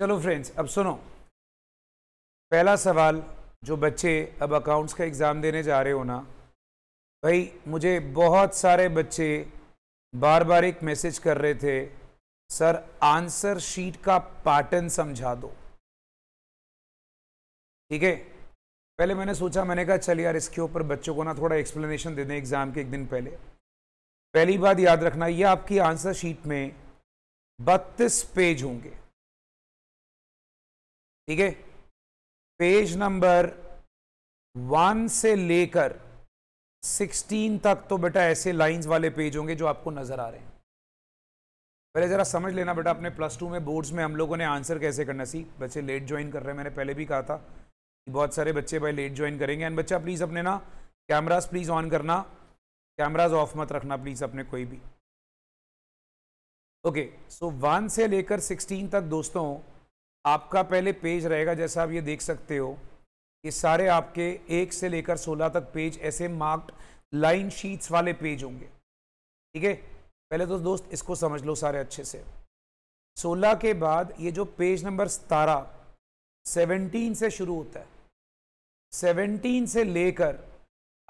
चलो फ्रेंड्स अब सुनो पहला सवाल जो बच्चे अब अकाउंट्स का एग्ज़ाम देने जा रहे हो ना भाई मुझे बहुत सारे बच्चे बार बार एक मैसेज कर रहे थे सर आंसर शीट का पैटर्न समझा दो ठीक है पहले मैंने सोचा मैंने कहा चल यार इसके ऊपर बच्चों को ना थोड़ा एक्सप्लेनेशन दे दें एग्ज़ाम के एक दिन पहले पहली बात याद रखना ये आपकी आंसर शीट में बत्तीस पेज होंगे ठीक है पेज नंबर वन से लेकर सिक्सटीन तक तो बेटा ऐसे लाइंस वाले पेज होंगे जो आपको नजर आ रहे हैं पहले ज़रा समझ लेना बेटा अपने प्लस टू में बोर्ड्स में हम लोगों ने आंसर कैसे करना सी बच्चे लेट ज्वाइन कर रहे हैं मैंने पहले भी कहा था कि बहुत सारे बच्चे भाई लेट ज्वाइन करेंगे एंड बच्चा प्लीज़ अपने ना कैमराज प्लीज़ ऑन करना कैमराज ऑफ मत रखना प्लीज़ अपने कोई भी ओके सो वन से लेकर सिक्सटीन तक दोस्तों आपका पहले पेज रहेगा जैसा आप ये देख सकते हो ये सारे आपके एक से लेकर सोलह तक पेज ऐसे मार्क्ड लाइन शीट्स वाले पेज होंगे ठीक है पहले तो दोस्त इसको समझ लो सारे अच्छे से सोलह के बाद ये जो पेज नंबर सतारह सेवनटीन से शुरू होता है सेवनटीन से लेकर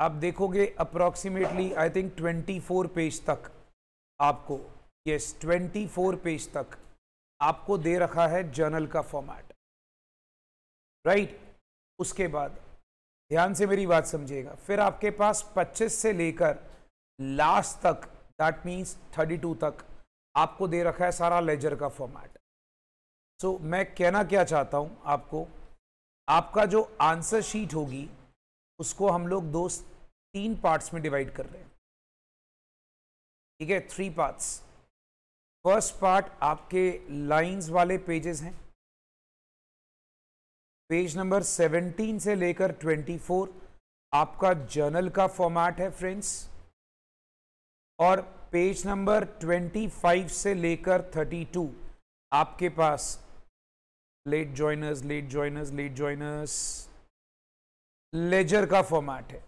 आप देखोगे approximately I think twenty four page तक आपको यस ट्वेंटी फोर पेज तक आपको दे रखा है जर्नल का फॉर्मेट राइट right? उसके बाद ध्यान से मेरी बात समझिएगा फिर आपके पास 25 से लेकर लास्ट तक दैट मीन्स 32 तक आपको दे रखा है सारा लेजर का फॉर्मेट सो so, मैं कहना क्या चाहता हूं आपको आपका जो आंसर शीट होगी उसको हम लोग दो तीन पार्ट्स में डिवाइड कर रहे हैं ठीक है थ्री पार्ट्स फर्स्ट पार्ट आपके लाइंस वाले पेजेस हैं पेज नंबर 17 से लेकर 24 आपका जर्नल का फॉर्मेट है फ्रेंड्स और पेज नंबर 25 से लेकर 32 आपके पास late joiners late joiners late joiners ledger का फॉर्मेट है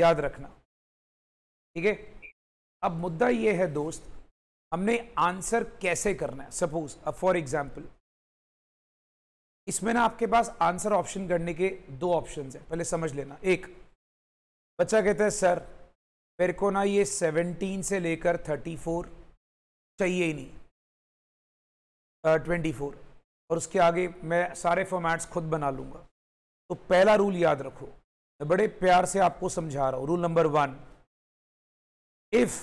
याद रखना ठीक है अब मुद्दा यह है दोस्त हमने आंसर कैसे करना है सपोज अब फॉर एग्जाम्पल इसमें ना आपके पास आंसर ऑप्शन करने के दो ऑप्शन है पहले समझ लेना एक बच्चा कहता है सर मेरे को ना ये 17 से लेकर 34 चाहिए ही नहीं ट्वेंटी फोर और उसके आगे मैं सारे फॉर्मेट्स खुद बना लूँगा तो पहला रूल याद रखो मैं बड़े प्यार से आपको समझा रहा हूँ rule number one if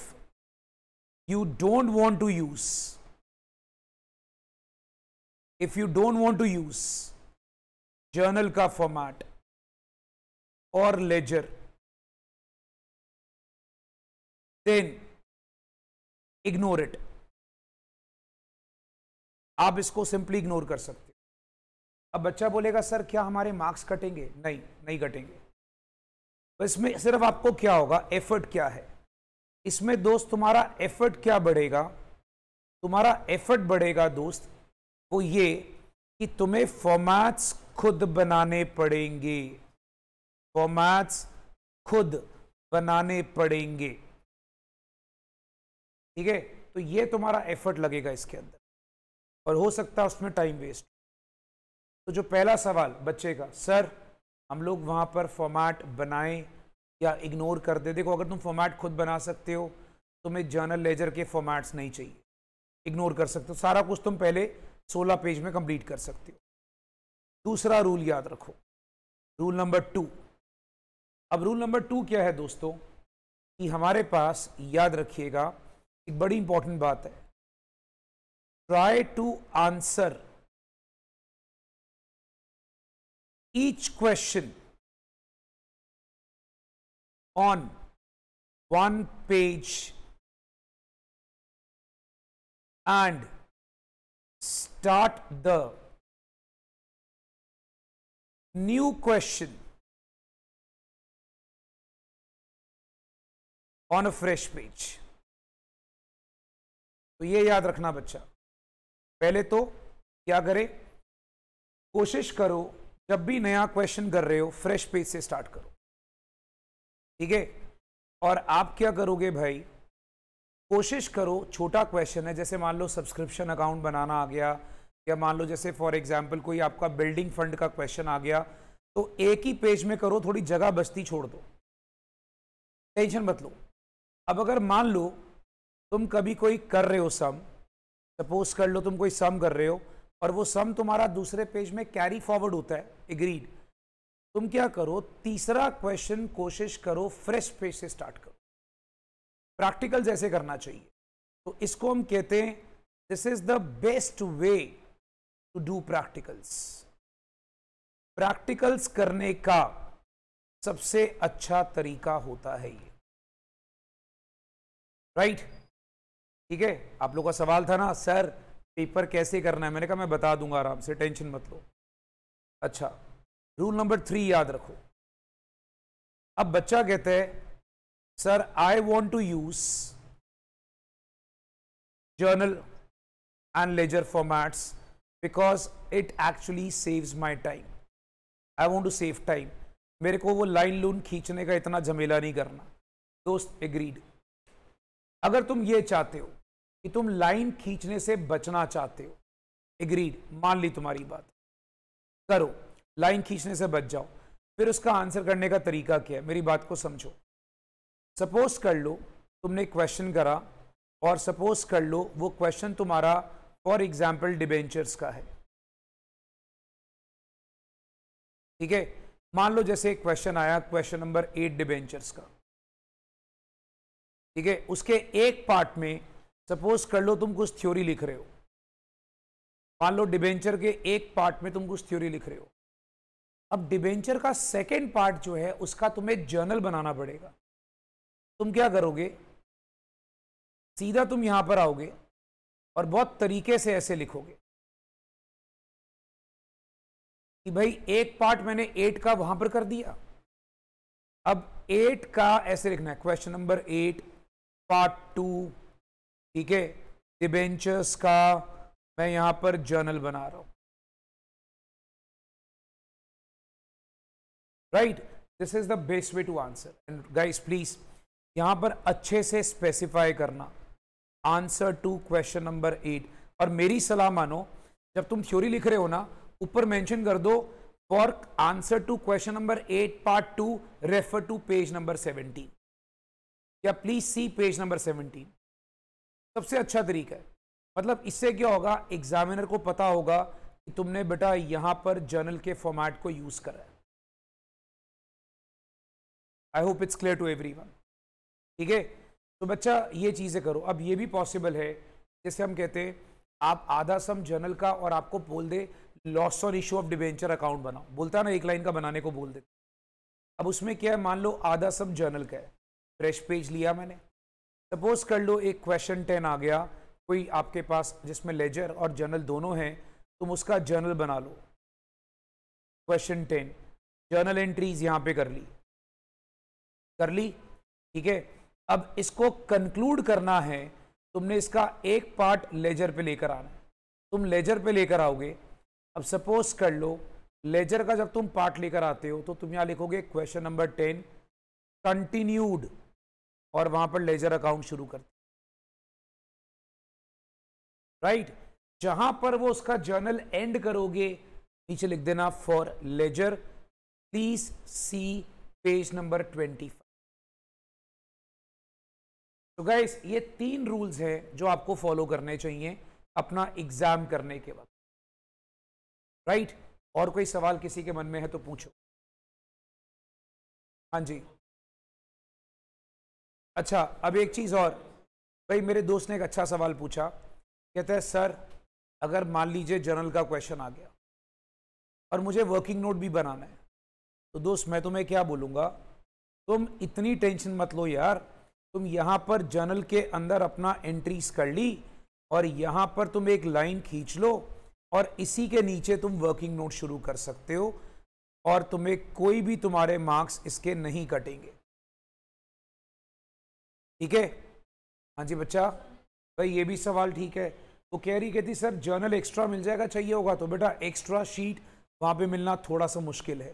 you don't want to use. If you don't want to use journal का format or ledger, then ignore it. आप इसको सिंपली इग्नोर कर सकते हो अब बच्चा बोलेगा सर क्या हमारे मार्क्स कटेंगे नहीं नहीं कटेंगे तो इसमें सिर्फ आपको क्या होगा एफर्ट क्या है इसमें दोस्त तुम्हारा एफर्ट क्या बढ़ेगा तुम्हारा एफर्ट बढ़ेगा दोस्त वो ये कि तुम्हें फॉर्मेट्स खुद बनाने पड़ेंगे फॉर्मेट्स खुद बनाने पड़ेंगे ठीक है तो ये तुम्हारा एफर्ट लगेगा इसके अंदर और हो सकता है उसमें टाइम वेस्ट तो जो पहला सवाल बच्चे का सर हम लोग वहां पर फॉर्मेट बनाएं या इग्नोर कर दे देखो अगर तुम फॉर्मेट खुद बना सकते हो तुम्हें जर्नल लेजर के फॉर्मेट्स नहीं चाहिए इग्नोर कर सकते हो सारा कुछ तुम पहले 16 पेज में कंप्लीट कर सकते हो दूसरा रूल याद रखो रूल नंबर टू अब रूल नंबर टू क्या है दोस्तों कि हमारे पास याद रखिएगा एक बड़ी इंपॉर्टेंट बात है try to answer each question on one page and start the new question on a fresh page तो ये याद रखना बच्चा पहले तो क्या करे कोशिश करो जब भी नया क्वेश्चन कर रहे हो फ्रेश पेज से स्टार्ट करो ठीक है और आप क्या करोगे भाई कोशिश करो छोटा क्वेश्चन है जैसे मान लो सब्सक्रिप्शन अकाउंट बनाना आ गया या मान लो जैसे फॉर एग्जाम्पल कोई आपका बिल्डिंग फंड का क्वेश्चन आ गया तो एक ही पेज में करो थोड़ी जगह बस्ती छोड़ दो टेंशन मत लो अब अगर मान लो तुम कभी कोई कर रहे हो सम सपोज कर लो तुम कोई सम कर रहे हो और वो सम तुम्हारा दूसरे पेज में कैरी फॉरवर्ड होता है एग्रीड तुम क्या करो तीसरा क्वेश्चन कोशिश करो फ्रेश पेज से स्टार्ट करो प्रैक्टिकल जैसे करना चाहिए तो इसको हम कहते हैं this is the best way to do practicals practicals करने का सबसे अच्छा तरीका होता है ये राइट right? ठीक है आप लोग का सवाल था ना सर पेपर कैसे करना है मैंने कहा मैं बता दूंगा आराम से टेंशन मत लो अच्छा रूल नंबर थ्री याद रखो अब बच्चा कहता है sir I want to use journal and ledger formats because it actually saves my time I want to save time मेरे को वो लाइन लून खींचने का इतना झमेला नहीं करना दोस्त एग्रीड अगर तुम ये चाहते हो कि तुम लाइन खींचने से बचना चाहते हो एग्रीड मान ली तुम्हारी बात करो लाइन खींचने से बच जाओ फिर उसका आंसर करने का तरीका क्या है मेरी बात को समझो सपोज कर लो तुमने क्वेश्चन करा और सपोज कर लो वो क्वेश्चन तुम्हारा फॉर एग्जाम्पल डिबेंचर्स का है ठीक है मान लो जैसे क्वेश्चन आया क्वेश्चन नंबर एट डिबेंचर्स का ठीक है उसके एक पार्ट में सपोज कर लो तुम कुछ थ्योरी लिख रहे हो मान लो डिबेंचर के एक पार्ट में तुम कुछ थ्योरी लिख रहे हो अब डिबेंचर का सेकेंड पार्ट जो है उसका तुम्हें जर्नल बनाना पड़ेगा तुम क्या करोगे सीधा तुम यहां पर आओगे और बहुत तरीके से ऐसे लिखोगे कि भाई एक पार्ट मैंने एट का वहां पर कर दिया अब एट का ऐसे लिखना है question number eight part two ठीक है डिबेंचर्स का मैं यहां पर जर्नल बना रहा हूं right this is the best way to answer and guys please यहां पर अच्छे से स्पेसिफाई करना answer to question number eight और मेरी सलाह मानो जब तुम थ्योरी लिख रहे हो ना ऊपर मेंशन कर दो for answer to question number eight part two refer to page number seventeen या please see page number seventeen सबसे अच्छा तरीका है मतलब इससे क्या होगा एग्जामिनर को पता होगा कि तुमने बेटा यहाँ पर जर्नल के फॉर्मेट को यूज़ करा है I hope it's clear to everyone ठीक है तो बच्चा ये चीज़ें करो अब ये भी पॉसिबल है जैसे हम कहते हैं आप आधा सम जर्नल का और आपको बोल दे लॉस और इशू ऑफ डिवेंचर अकाउंट बनाओ बोलता ना एक लाइन का बनाने को बोल दे अब उसमें क्या है मान लो आधा सम जर्नल का है फ्रेश पेज लिया मैंने सपोज कर लो एक क्वेश्चन टेन आ गया कोई आपके पास जिसमें लेजर और जर्नल दोनों हैं तुम उसका जर्नल बना लो क्वेश्चन टेन जर्नल एंट्रीज यहाँ पे कर ली कर ली ठीक है अब इसको कंक्लूड करना है तुमने इसका एक पार्ट लेजर पे लेकर आना तुम लेजर पे लेकर आओगे अब सपोज कर लो लेजर का जब तुम पार्ट लेकर आते हो तो तुम यहाँ लिखोगे क्वेश्चन नंबर टेन कंटिन्यूड और वहां पर लेजर अकाउंट शुरू करते राइट right? जहां पर वो उसका जर्नल एंड करोगे नीचे लिख देना for ledger please see page number twenty तो गाइस ये तीन रूल्स हैं जो आपको फॉलो करने चाहिए अपना एग्जाम करने के वक्त राइट और कोई सवाल किसी के मन में है तो पूछो हाँ जी अच्छा अब एक चीज़ और भाई मेरे दोस्त ने एक अच्छा सवाल पूछा कहते हैं सर अगर मान लीजिए जनरल का क्वेश्चन आ गया और मुझे वर्किंग नोट भी बनाना है तो दोस्त मैं तुम्हें क्या बोलूँगा तुम इतनी टेंशन मत लो यार तुम यहाँ पर जर्नल के अंदर अपना एंट्रीज कर ली और यहाँ पर तुम एक लाइन खींच लो और इसी के नीचे तुम वर्किंग नोट शुरू कर सकते हो और तुम्हें कोई भी तुम्हारे मार्क्स इसके नहीं कटेंगे ठीक है हाँ जी बच्चा भाई ये भी सवाल ठीक है तो कह रही कहती सर जर्नल एक्स्ट्रा मिल जाएगा चाहिए होगा तो बेटा एक्स्ट्रा शीट वहाँ पे मिलना थोड़ा सा मुश्किल है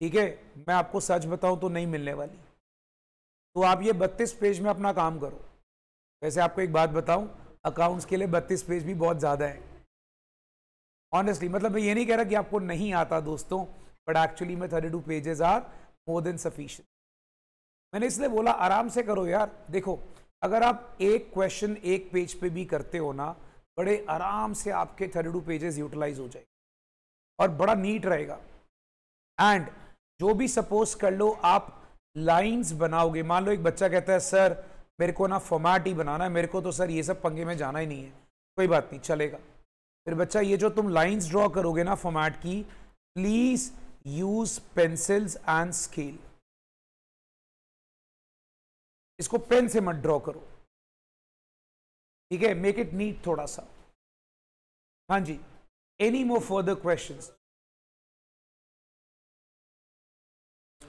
ठीक है मैं आपको सच बताऊँ तो नहीं मिलने वाली तो आप ये 32 पेज में अपना काम करो वैसे आपको एक बात बताऊं अकाउंट्स के लिए 32 पेज भी बहुत ज़्यादा है ऑनेस्टली मतलब मैं ये नहीं कह रहा कि आपको नहीं आता दोस्तों बट एक्चुअली में thirty two pages are more than sufficient मैंने इसलिए बोला आराम से करो यार देखो अगर आप एक क्वेश्चन एक पेज पे भी करते हो ना बड़े आराम से आपके थर्टी टू पेजेस यूटिलाइज हो जाएंगे और बड़ा नीट रहेगा एंड जो भी सपोज कर लो आप लाइंस बनाओगे मान लो एक बच्चा कहता है सर मेरे को ना फॉर्मेट ही बनाना है मेरे को तो सर ये सब पंगे में जाना ही नहीं है कोई बात नहीं चलेगा फिर बच्चा ये जो तुम लाइंस ड्रॉ करोगे ना फॉर्मेट की please use pencils and scale इसको पेन से मत ड्रॉ करो ठीक है मेक इट नीट थोड़ा सा हाँ जी एनी मोर फर्दर क्वेश्चंस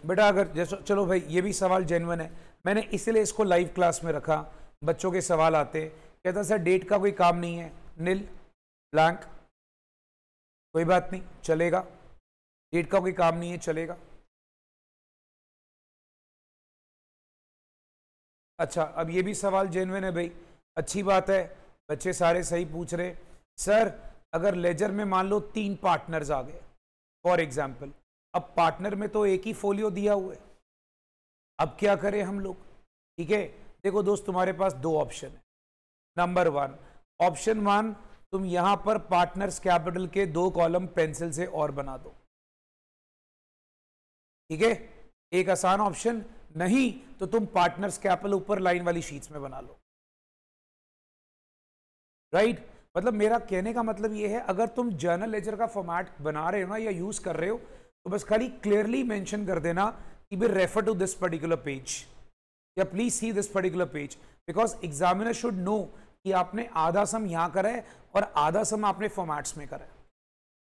बेटा अगर जैसे चलो भाई ये भी सवाल जेनवन है मैंने इसलिए इसको लाइव क्लास में रखा बच्चों के सवाल आते कहता सर डेट का कोई काम नहीं है नील ब्लैंक कोई बात नहीं चलेगा डेट का कोई काम नहीं है चलेगा अच्छा अब ये भी सवाल जेनवन है भाई अच्छी बात है बच्चे सारे सही पूछ रहे सर अगर लेजर में मान लो तीन पार्टनर्स आ गए फॉर एग्जाम्पल अब पार्टनर में तो एक ही फोलियो दिया हुआ है अब क्या करें हम लोग ठीक है देखो दोस्त तुम्हारे पास दो ऑप्शन है नंबर वन ऑप्शन वन तुम यहां पर पार्टनर्स कैपिटल के दो कॉलम पेंसिल से और बना दो ठीक है एक आसान ऑप्शन नहीं तो तुम पार्टनर्स कैपिटल ऊपर लाइन वाली शीट्स में बना लो राइट right? मतलब मेरा कहने का मतलब यह है अगर तुम जर्नल लेजर का फॉर्मेट बना रहे हो ना या यूज कर रहे हो तो बस खाली क्लियरली मेंशन कर देना कि be refer to this particular page या please see this particular page because examiner should know कि आपने आधा सम यहाँ करा है और आधा सम आपने फॉर्मेट्स में करा है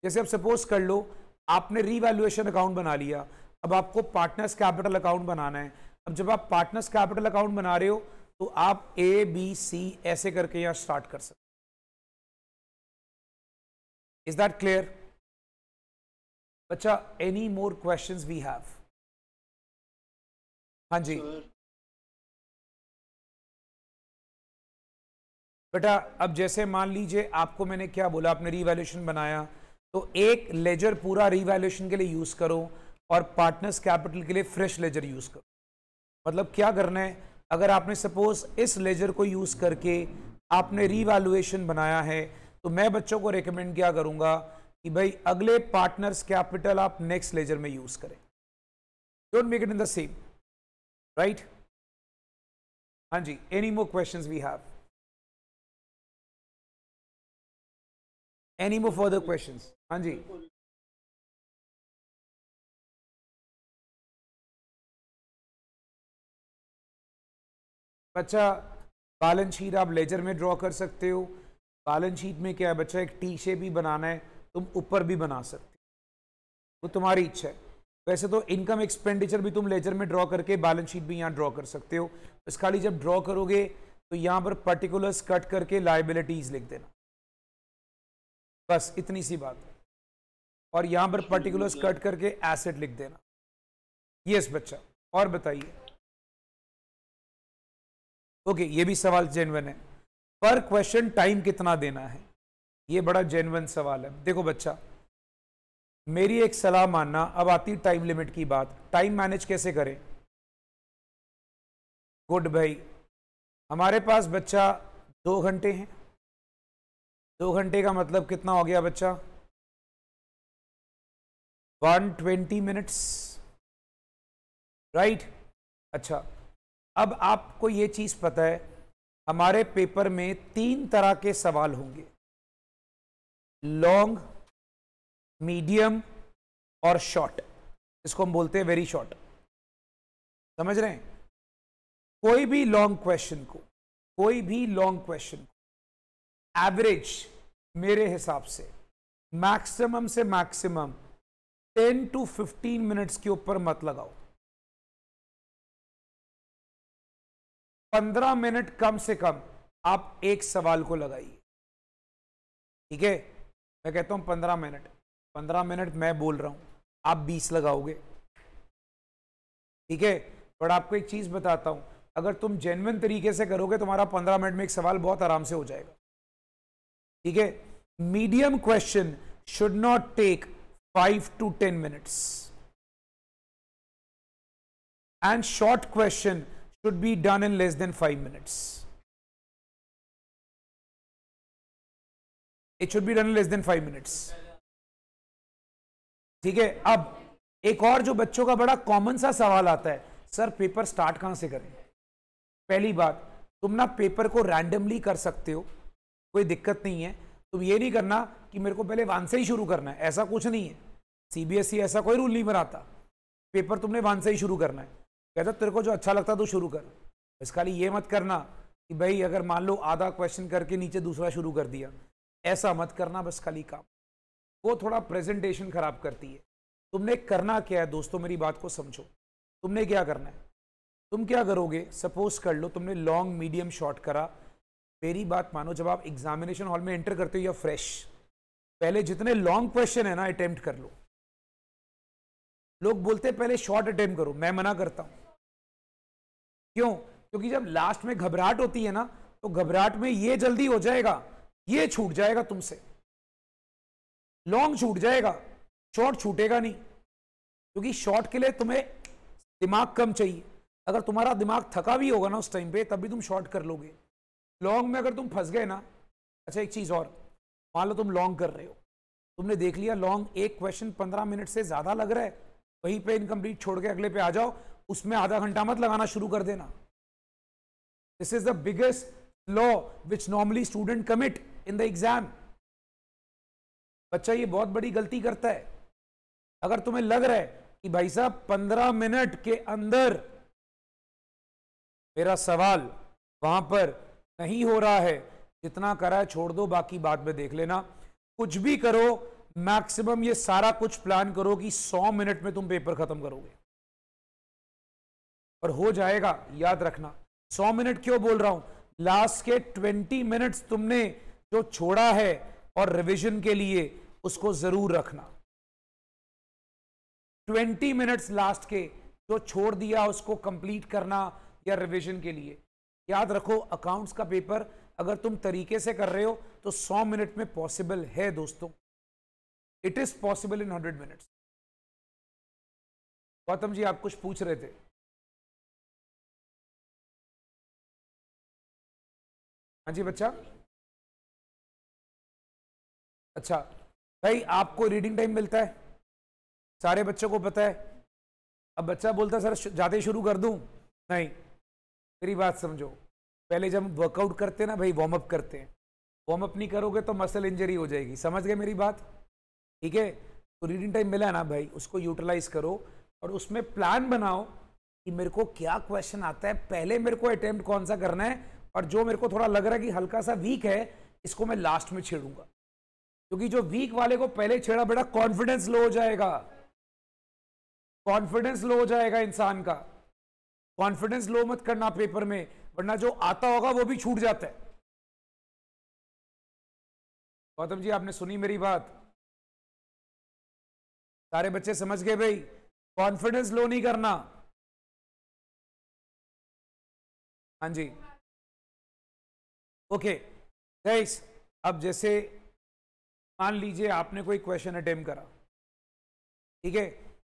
जैसे आप सपोज कर लो आपने रीवैल्यूएशन अकाउंट बना लिया अब आपको पार्टनर्स कैपिटल अकाउंट बनाना है अब जब आप पार्टनर्स कैपिटल अकाउंट बना रहे हो तो आप ए बी सी ऐसे करके यहाँ स्टार्ट कर सकते इज दैट क्लियर बच्चा any more question we have हाँ जी बेटा अब जैसे मान लीजिए आपको मैंने क्या बोला आपने रिवैल्यूशन बनाया तो एक लेजर पूरा रिवैल्यूशन के लिए यूज़ करो और पार्टनर्स कैपिटल के लिए फ्रेश लेजर यूज़ करो मतलब क्या करना है अगर आपने सपोज इस लेजर को यूज़ करके आपने रिवैल्यूएशन बनाया है तो मैं बच्चों को रिकमेंड क्या करूंगा कि भाई अगले पार्टनर्स कैपिटल आप नेक्स्ट लेजर में यूज करें don't make it in the same right हाँ जी any more questions we have any more further questions हाँ जी बच्चा बैलेंस शीट आप लेजर में ड्रॉ कर सकते हो बैलेंस शीट में क्या है बच्चा एक टी शेप भी बनाना है तुम ऊपर भी बना सकते वो तुम्हारी इच्छा है वैसे तो इनकम एक्सपेंडिचर भी तुम लेजर में ड्रॉ करके बैलेंस शीट भी यहाँ ड्रॉ कर सकते हो बस खाली जब ड्रॉ करोगे तो यहाँ पर पर्टिकुलर्स कट करके लाइबिलिटीज लिख देना बस इतनी सी बात है और यहाँ पर पर्टिकुलर्स कट करके एसेट लिख देना यस बच्चा और बताइए ओके ये भी सवाल जेनवन है पर क्वेश्चन टाइम कितना देना है ये बड़ा जेनवन सवाल है देखो बच्चा मेरी एक सलाह मानना अब आती टाइम लिमिट की बात टाइम मैनेज कैसे करें गुड भाई हमारे पास बच्चा दो घंटे हैं दो घंटे का मतलब कितना हो गया बच्चा वन ट्वेंटी मिनट्स राइट अच्छा अब आपको ये चीज़ पता है हमारे पेपर में तीन तरह के सवाल होंगे लॉन्ग मीडियम और शॉर्ट इसको हम बोलते हैं वेरी शॉर्ट समझ रहे हैं कोई भी लॉन्ग क्वेश्चन को कोई भी लॉन्ग क्वेश्चन को एवरेज मेरे हिसाब से मैक्सिमम से मैक्सिमम 10 टू 15 मिनट्स के ऊपर मत लगाओ 15 मिनट कम से कम आप एक सवाल को लगाइए ठीक है मैं कहता हूँ पंद्रह मिनट पंद्रह मिनट मैं बोल रहा हूँ आप बीस लगाओगे ठीक है बट आपको एक चीज़ बताता हूँ अगर तुम जेनविन तरीके से करोगे तुम्हारा पंद्रह मिनट में एक सवाल बहुत आराम से हो जाएगा ठीक है medium question should not take five to ten minutes and short question should be done in less than five minutes it should be done less than five minutes ठीक है अब एक और जो बच्चों का बड़ा कॉमन सा सवाल आता है सर पेपर स्टार्ट कहां से करें पहली बात तुम ना पेपर को रैंडमली कर सकते हो कोई दिक्कत नहीं है तुम ये नहीं करना कि मेरे को पहले वन से ही शुरू करना है ऐसा कुछ नहीं है सीबीएसई e ऐसा कोई रूल नहीं बनाता पेपर तुमने वन से ही शुरू करना है कहता तेरे को जो अच्छा लगता तो शुरू कर इस खाली ये मत करना कि भाई अगर मान लो आधा क्वेश्चन करके नीचे दूसरा शुरू कर दिया ऐसा मत करना बस खाली काम वो थोड़ा प्रेजेंटेशन खराब करती है तुमने करना क्या है दोस्तों मेरी बात को समझो तुमने क्या करना है तुम क्या करोगे सपोज कर लो तुमने लॉन्ग मीडियम शॉर्ट करा मेरी बात मानो जब आप एग्जामिनेशन हॉल में एंटर करते हो या फ्रेश पहले जितने लॉन्ग क्वेश्चन है ना अटेम्प्ट कर लो लोग बोलते पहले शॉर्ट अटेम्प्ट करो मैं मना करता हूं क्यों क्योंकि जब लास्ट में घबराहट होती है ना तो घबराहट में ये जल्दी हो जाएगा ये छूट जाएगा तुमसे लॉन्ग छूट जाएगा शॉर्ट छूटेगा नहीं क्योंकि शॉर्ट के लिए तुम्हें दिमाग कम चाहिए अगर तुम्हारा दिमाग थका भी होगा ना उस टाइम पे तब भी तुम शॉर्ट कर लोगे लॉन्ग में अगर तुम फंस गए ना अच्छा एक चीज़ और मान लो तुम लॉन्ग कर रहे हो तुमने देख लिया लॉन्ग एक क्वेश्चन पंद्रह मिनट से ज़्यादा लग रहा है वहीं पे इनकम्प्लीट छोड़ के अगले पे आ जाओ उसमें आधा घंटा मत लगाना शुरू कर देना this is the biggest law which normally student commit in the exam बच्चा ये बहुत बड़ी गलती करता है अगर तुम्हें लग रहा है कि भाई साहब पंद्रह मिनट के अंदर मेरा सवाल वहां पर नहीं हो रहा है जितना करा है छोड़ दो बाकी बाद में देख लेना कुछ भी करो मैक्सिमम ये सारा कुछ प्लान करो कि 100 मिनट में तुम पेपर खत्म करोगे और हो जाएगा याद रखना 100 मिनट क्यों बोल रहा हूं लास्ट के ट्वेंटी मिनट्स तुमने जो छोड़ा है और रिवीजन के लिए उसको जरूर रखना ट्वेंटी मिनट्स लास्ट के जो छोड़ दिया उसको कंप्लीट करना या रिवीजन के लिए याद रखो अकाउंट्स का पेपर अगर तुम तरीके से कर रहे हो तो सौ मिनट में पॉसिबल है दोस्तों it is possible in hundred minutes Gautam ji आप कुछ पूछ रहे थे हाँ जी बच्चा अच्छा भाई आपको रीडिंग टाइम मिलता है सारे बच्चों को पता है अब बच्चा बोलता है सर जाते शुरू कर दूं नहीं मेरी बात समझो पहले जब वर्कआउट करते हैं ना भाई वार्म अप करते हैं वार्म अप नहीं करोगे तो मसल इंजरी हो जाएगी समझ गए मेरी बात ठीक है तो रीडिंग टाइम मिला ना भाई उसको यूटिलाइज करो और उसमें प्लान बनाओ कि मेरे को क्या क्वेश्चन आता है पहले मेरे को अटैम्प्ट कौन सा करना है और जो मेरे को थोड़ा लग रहा है कि हल्का सा वीक है इसको मैं लास्ट में छेड़ूंगा क्योंकि जो वीक वाले को पहले छेड़ा बेटा कॉन्फिडेंस लो हो जाएगा कॉन्फिडेंस लो हो जाएगा इंसान का कॉन्फिडेंस लो मत करना पेपर में वरना जो आता होगा वो भी छूट जाता है गौतम जी आपने सुनी मेरी बात सारे बच्चे समझ गए भाई कॉन्फिडेंस लो नहीं करना हाँ जी ओके okay, गाइस अब जैसे मान लीजिए आपने कोई क्वेश्चन अटेम्प करा ठीक है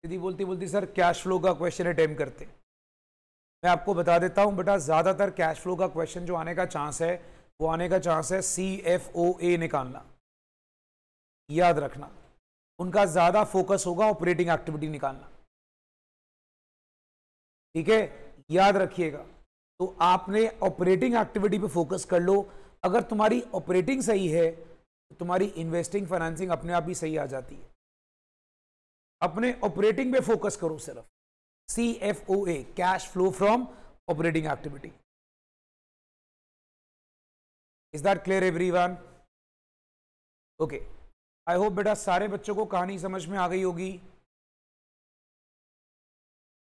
यदि बोलती बोलती सर कैश फ्लो का क्वेश्चन अटेम्प करते मैं आपको बता देता हूं बेटा ज़्यादातर कैश फ्लो का क्वेश्चन जो आने का चांस है वो आने का चांस है सी एफ ओ ए निकालना याद रखना उनका ज़्यादा फोकस होगा ऑपरेटिंग एक्टिविटी निकालना ठीक है याद रखिएगा तो आपने ऑपरेटिंग एक्टिविटी पे फोकस कर लो अगर तुम्हारी ऑपरेटिंग सही है तो तुम्हारी इन्वेस्टिंग फाइनेंसिंग अपने आप ही सही आ जाती है अपने ऑपरेटिंग पे फोकस करो सिर्फ C F O A cash flow from operating activity is that clear everyone okay I hope बेटा सारे बच्चों को कहानी समझ में आ गई होगी